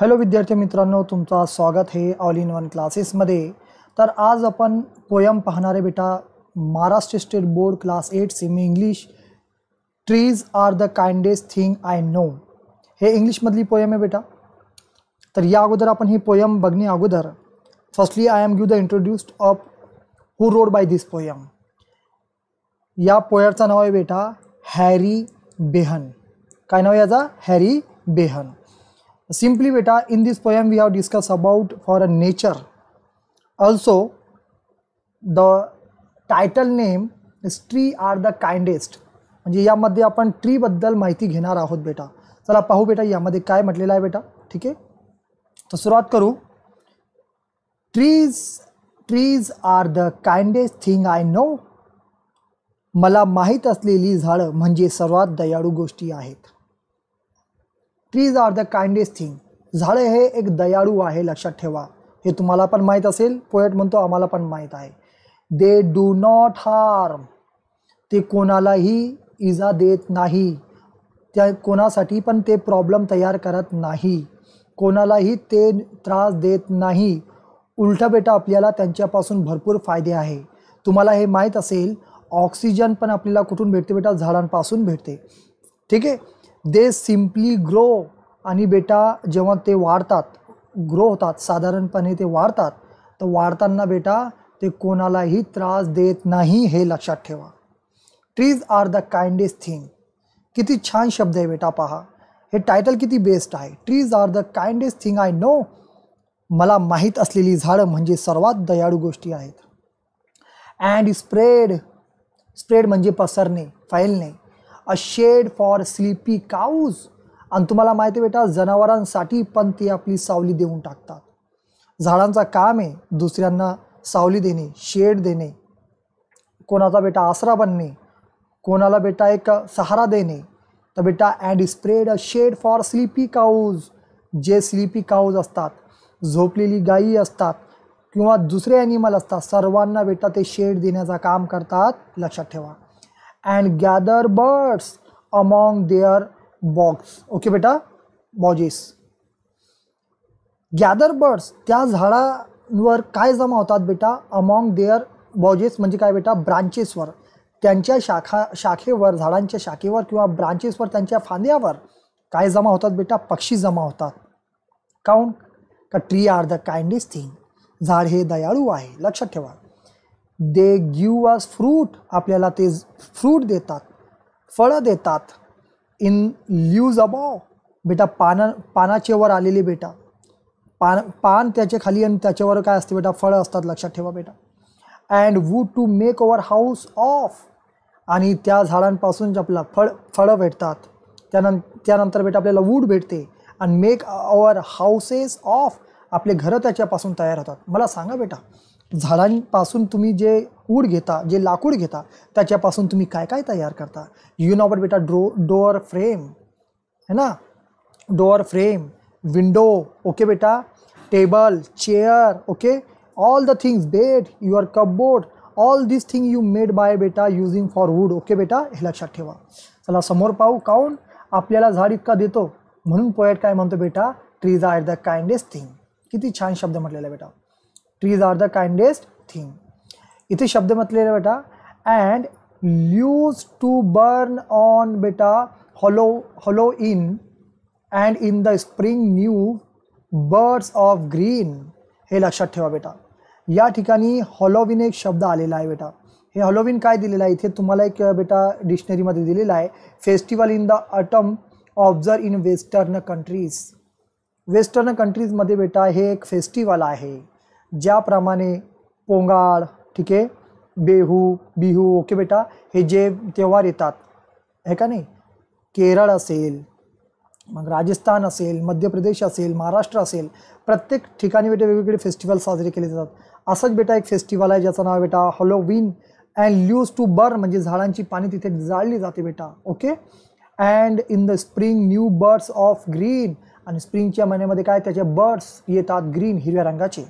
hello विद्यार्थी मित्रांनो तुमचं स्वागत आहे ऑल इन वन क्लासेसमध्ये तर आज आपण पोयम पाहणारे बेटा Maharashtra state board class eight semi English trees are the kindest thing I know हे इंग्लिशमधली पोयम आहे बेटा तर या अगोदर आपण ही पोयम बघणे अगोदर firstly I am give the introduced of who wrote by this poem या पोयरचं नाव आहे बेटा हॅरी बेहन काय नाव याचा हॅरी बेहन सिम्पली बेटा in this poem we have discuss about for a nature also the title name is tree are the kindest म्हणजे यामध्ये आपण ट्रीबद्दल माहिती घेणार आहोत बेटा चला पाहू बेटा यामध्ये काय म्हटलेलं आहे बेटा ठीक आहे तर सुरुवात करू trees trees are the kindest thing I know मला माहीत असलेली झाडं म्हणजे सर्वात दयाळू गोष्टी आहेत trees are the kindest thing झाडे हे एक दयाळू आहे लक्षात ठेवा हे तुम्हाला पण माहीत असेल पोएट म्हणतो आम्हाला पण माहीत आहे दे डू नॉट हार्म ते कोणालाही इजा देत नाही त्या कोणासाठी पण ते प्रॉब्लेम तयार करत नाही कोणालाही ते त्रास देत नाही उलट बेटा आपल्याला त्यांच्यापासून भरपूर फायदे आहे तुम्हाला हे माहीत असेल ऑक्सिजन पण आपल्याला कुठून भेटते बेटा झाडांपासून भेटते ठीक आहे दे सिम्पली ग्रो आणि बेटा जेव्हा ते वाढतात ग्रो होतात साधारणपणे ते वाढतात तर वाढताना बेटा ते कोणालाही त्रास देत नाही हे लक्षात ठेवा trees are the kindest thing किती छान शब्द आहे बेटा पहा हे टायटल किती बेस्ट आहे trees are the kindest thing I know मला माहीत असलेली झाडं म्हणजे सर्वात दयाळू गोष्टी आहेत अँड स्प्रेड स्प्रेड म्हणजे पसरणे फैलणे a shade for sleepy cows आणि तुम्हाला माहिती बेटा जनावरांसाठी पण ती आपली सावली देऊन टाकतात झाडांचा काम आहे दुसऱ्यांना सावली देणे शेड देणे कोणाचा बेटा आसरा बनणे कोणाला बेटा एक सहारा देणे तर बेटा and spread a shade for sleepy cows जे स्लीपी काऊज असतात झोपलेली गायी असतात किंवा दुसरे ॲनिमल असतात सर्वांना बेटा ते शेड देण्याचं काम करतात लक्षात ठेवा and gather birds among their box okay बेटा बॉजेस गॅदर बर्ड्स त्या झाडांवर काय जमा होतात बेटा अमोंग देअर बॉजेस म्हणजे काय बेटा ब्रांचेसवर त्यांच्या शाखा शाखेवर झाडांच्या शाखेवर किंवा ब्रांचेसवर त्यांच्या फांद्यावर काय जमा होतात बेटा पक्षी जमा होतात काऊन का tree are the kindest thing झाड हे दयाळू आहे लक्षात ठेवा दे गिव अस फ्रूट आपल्याला ते फ्रूट देतात फळं देतात इन ल्यूज अबाव बेटा पाना पानाच्यावर आलेली बेटा पान पान त्याचे खाली आणि त्याच्यावर काय असते बेटा फळं असतात लक्षात ठेवा बेटा and wood to make our house of आणि त्या झाडांपासून आपल्याला फळ फळं भेटतात त्यानं त्यानंतर बेटा आपल्याला वूड भेटते and make our houses of आपले घरं त्याच्यापासून तयार होतात मला सांगा बेटा झाडांपासून तुम्ही जे ऊड घेता जे लाकूड घेता त्याच्यापासून तुम्ही काय काय तयार करता यू नो बट बेटा डो डोअर फ्रेम है ना डोअर फ्रेम विंडो ओके बेटा table chair okay all the things bed your cupboard all this thing you made by बेटा युझिंग फॉर वूड ओके बेटा हे लक्षात ठेवा चला समोर पाहू काऊन आपल्याला झाड इतका देतो म्हणून पोएट काय म्हणतो बेटा trees are the kindest thing किती छान शब्द म्हटलेला बेटा trees are the kindest thing इतने शब्द मत ले रहे बेटा and leaves to burn on बेटा Halloween Halloween and in the spring new birds of green हे लक्षात ठेवा बेटा या ठिकाणी हॉलोविन एक शब्द आलेला आहे बेटा हे हॉलोविन काय दिलेलं आहे इथे तुम्हाला एक बेटा डिक्शनरीमध्ये दिलेला आहे festival in the autumn observe in western countries western कंट्रीजमध्ये बेटा हे एक फेस्टिवल आहे ज्याप्रमाणे पोंगाळ ठीक आहे बेहू बिहू ओके बेटा हे जे त्यौहार येतात आहे का नाही केरळ असेल मग राजस्थान असेल मध्य प्रदेश असेल महाराष्ट्र असेल प्रत्येक ठिकाणी बेटा वेगवेगळे फेस्टिवल साजरे केले जातात असंच बेटा एक फेस्टिवल आहे ज्याचं नाव बेटा Halloween and leaves to burn म्हणजे झाडांची पाणी तिथे जाळली जाते बेटा okay and in the spring new birds of green आणि स्प्रिंगच्या महिन्यामध्ये काय त्याचे बर्ड्स येतात ग्रीन हिरव्या रंगाचे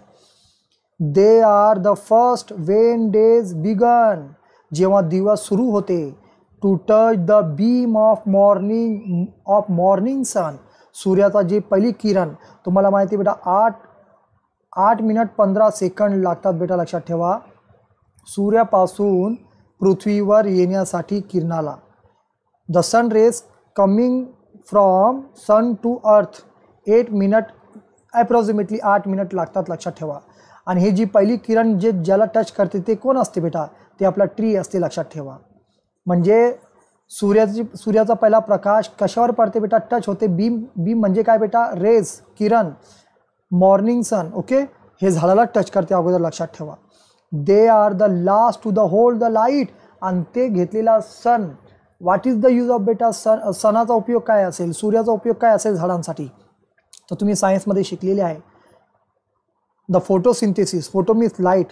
they are the first when days begin जेव्हा दिवस सुरू होते to touch the beam of morning of morning sun सूर्याचा जे पहिली किरण तुम्हाला माहिती बेटा आठ आठ मिनिट पंधरा सेकंड लागतात बेटा लक्षात ठेवा सूर्यापासून पृथ्वीवर येण्यासाठी किरणाला the sun rays coming from sun to earth eight minute approximately आठ मिनिट लागतात लक्षात ठेवा आणि हे जी पहिली किरण जे ज्याला टच करते ते कोण असते बेटा ते आपला ट्री असते लक्षात ठेवा म्हणजे सूर्याची सूर्याचा पहिला प्रकाश कशावर पडते बेटा टच होते बीम बीम म्हणजे काय बेटा रेज किरण मॉर्निंग सन ओके हे झाडाला टच करते अगोदर लक्षात ठेवा they are the last to the hold the light आणि ते घेतलेला sun what is the use of बेटा सन सणाचा उपयोग काय असेल सूर्याचा उपयोग काय असेल झाडांसाठी तर तुम्ही सायन्समध्ये शिकलेले आहे the photosynthesis photo means light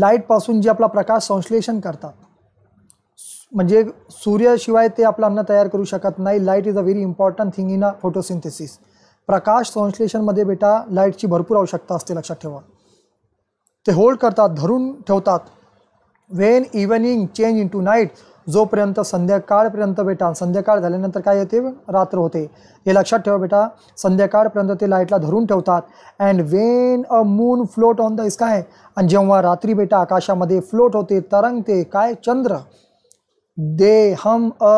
लाईटपासून जे आपला प्रकाश संश्लेषण करतात म्हणजे सूर्याशिवाय ते आपलं अन्न तयार करू शकत नाही light is a very important thing in a photosynthesis प्रकाश संश्लेषणमध्ये बेटा लाईटची भरपूर आवश्यकता असते लक्षात ठेवा ते होल्ड करतात धरून ठेवतात when evening change into night जोपर्यंत संध्याकाळपर्यंत बेटा संध्याकाळ झाल्यानंतर काय येते रात्र होते हे लक्षात ठेवा बेटा संध्याकाळपर्यंत ते लाईटला धरून ठेवतात and when a moon float on the sky आणि जेव्हा रात्री बेटा आकाशामध्ये फ्लोट होते तरंगते काय चंद्र दे हम अ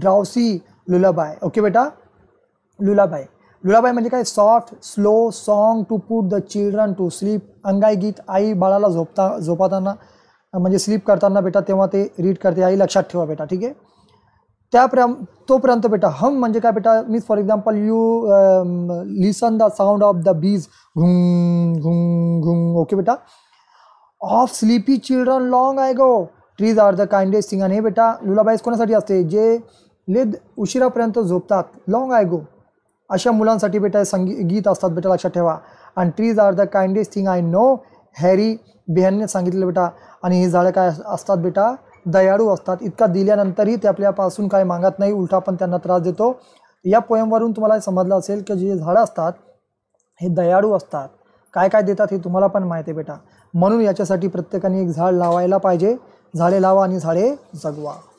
ड्रावसी लुलाबाय ओके बेटा लुलाबाय लुलाबाई म्हणजे काय soft slow song to put the children to sleep अंगाई गीत आई बाळाला झोपता झोपाताना मजे स्लीप करता बेटा तेव्हा ते रीड करते आई लक्षा ठेवा बेटा ठीक है तो तोपर्यंत बेटा हम मजे का बेटा means for example you listen the sound of the bees घुंग घुंग घुंग ओके बेटा of sleepy children long ago trees are the kindest thing आणि हे बेटा लुलाबाईज कोणासाठी असते जे लेद उशिरापर्यंत झोपतात लॉंग आय गो अशा मुलांसाठी बेटा संगी गीत असतात बेटा लक्षात ठेवा and trees are the kindest thing I know Harry बिहानने सांगितलं बेटा आणि हे झाडं काय असतात बेटा दयाळू असतात इतका दिल्यानंतरही ते आपल्यापासून काय मागत नाही उलटा पण त्यांना त्रास देतो या पोयमवरून तुम्हाला समजलं असेल की जे झाडं असतात हे दयाळू असतात काय काय देतात हे तुम्हाला पण माहिती आहे बेटा म्हणून याच्यासाठी प्रत्येकाने एक झाड लावायला पाहिजे झाडे लावा आणि झाडे जगवा